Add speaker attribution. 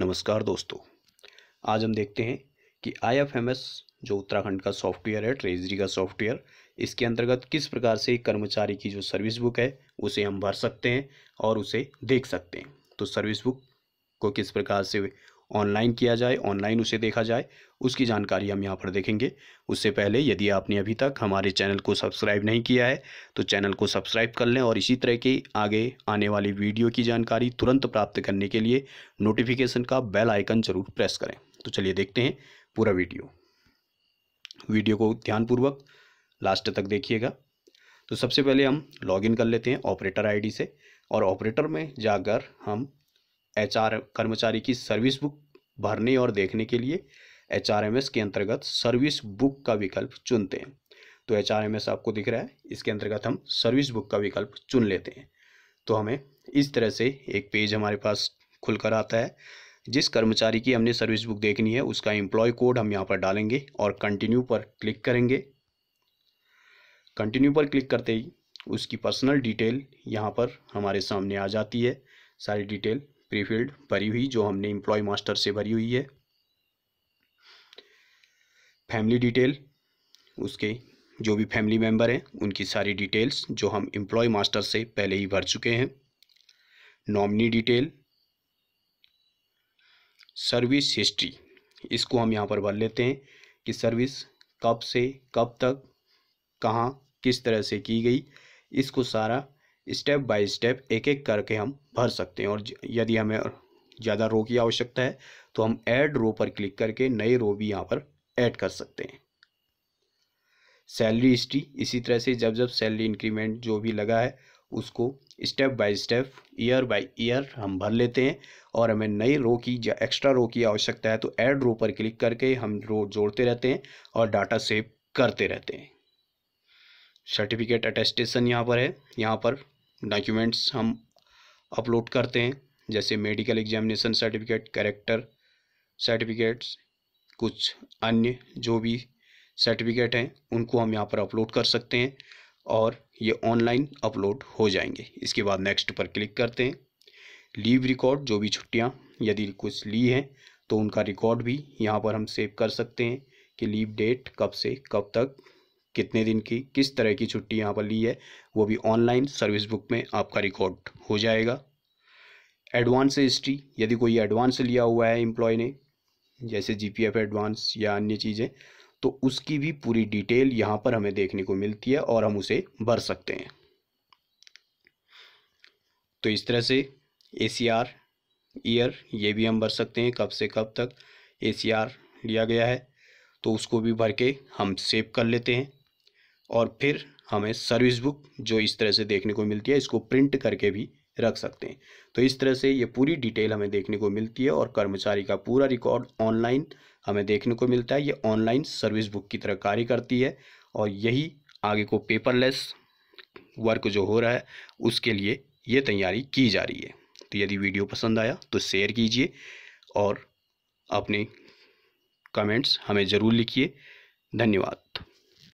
Speaker 1: नमस्कार दोस्तों आज हम देखते हैं कि आईएफएमएस जो उत्तराखंड का सॉफ्टवेयर है ट्रेजरी का सॉफ्टवेयर इसके अंतर्गत किस प्रकार से कर्मचारी की जो सर्विस बुक है उसे हम भर सकते हैं और उसे देख सकते हैं तो सर्विस बुक को किस प्रकार से ऑनलाइन किया जाए ऑनलाइन उसे देखा जाए उसकी जानकारी हम यहाँ पर देखेंगे उससे पहले यदि आपने अभी तक हमारे चैनल को सब्सक्राइब नहीं किया है तो चैनल को सब्सक्राइब कर लें और इसी तरह की आगे आने वाली वीडियो की जानकारी तुरंत प्राप्त करने के लिए नोटिफिकेशन का बेल आइकन ज़रूर प्रेस करें तो चलिए देखते हैं पूरा वीडियो वीडियो को ध्यानपूर्वक लास्ट तक देखिएगा तो सबसे पहले हम लॉगिन कर लेते हैं ऑपरेटर आईडी से और ऑपरेटर में जाकर हम एचआर कर्मचारी की सर्विस बुक भरने और देखने के लिए एच के अंतर्गत सर्विस बुक का विकल्प चुनते हैं तो एच आपको दिख रहा है इसके अंतर्गत हम सर्विस बुक का विकल्प चुन लेते हैं तो हमें इस तरह से एक पेज हमारे पास खुलकर आता है जिस कर्मचारी की हमने सर्विस बुक देखनी है उसका एम्प्लॉय कोड हम यहाँ पर डालेंगे और कंटिन्यू पर क्लिक करेंगे कंटिन्यू पर क्लिक करते ही उसकी पर्सनल डिटेल यहाँ पर हमारे सामने आ जाती है सारी डिटेल प्रीफिल्ड भरी हुई जो हमने एम्प्लॉय मास्टर से भरी हुई है फैमिली डिटेल उसके जो भी फैमिली मेम्बर हैं उनकी सारी डिटेल्स जो हम एम्प्लॉय मास्टर से पहले ही भर चुके हैं नॉमिनी डिटेल सर्विस हिस्ट्री इसको हम यहाँ पर भर लेते हैं कि सर्विस कब से कब तक कहाँ किस तरह से की गई इसको सारा स्टेप बाय स्टेप एक एक करके हम भर सकते हैं और यदि हमें ज़्यादा रो की आवश्यकता है तो हम ऐड रो पर क्लिक करके नए रो भी यहाँ पर ऐड कर सकते हैं सैलरी हिस्ट्री इसी तरह से जब जब सैलरी इंक्रीमेंट जो भी लगा है उसको step by step year by year हम भर लेते हैं और हमें नई रो की या एक्स्ट्रा रो की आवश्यकता है तो ऐड रो पर क्लिक करके हम रो जोड़ते रहते हैं और डाटा सेव करते रहते हैं सर्टिफिकेट अटेस्टेशन यहाँ पर है यहाँ पर डॉक्यूमेंट्स हम अपलोड करते हैं जैसे medical examination certificate character certificates कुछ अन्य जो भी सर्टिफिकेट हैं उनको हम यहाँ पर अपलोड कर सकते हैं और ये ऑनलाइन अपलोड हो जाएंगे इसके बाद नेक्स्ट पर क्लिक करते हैं लीव रिकॉर्ड जो भी छुट्टियाँ यदि कुछ ली हैं तो उनका रिकॉर्ड भी यहाँ पर हम सेव कर सकते हैं कि लीव डेट कब से कब तक कितने दिन की किस तरह की छुट्टी यहाँ पर ली है वो भी ऑनलाइन सर्विस बुक में आपका रिकॉर्ड हो जाएगा एडवांस हिस्ट्री यदि कोई एडवांस लिया हुआ है एम्प्लॉय ने जैसे जी पी एफ एडवांस या अन्य चीज़ें तो उसकी भी पूरी डिटेल यहाँ पर हमें देखने को मिलती है और हम उसे भर सकते हैं तो इस तरह से ए सी आर ईयर ये भी हम भर सकते हैं कब से कब तक ए सी आर लिया गया है तो उसको भी भर के हम सेव कर लेते हैं और फिर हमें सर्विस बुक जो इस तरह से देखने को मिलती है इसको प्रिंट करके भी रख सकते हैं तो इस तरह से ये पूरी डिटेल हमें देखने को मिलती है और कर्मचारी का पूरा रिकॉर्ड ऑनलाइन हमें देखने को मिलता है ये ऑनलाइन सर्विस बुक की तरह कार्य करती है और यही आगे को पेपरलेस वर्क जो हो रहा है उसके लिए ये तैयारी की जा रही है तो यदि वीडियो पसंद आया तो शेयर कीजिए और अपने कमेंट्स हमें ज़रूर लिखिए धन्यवाद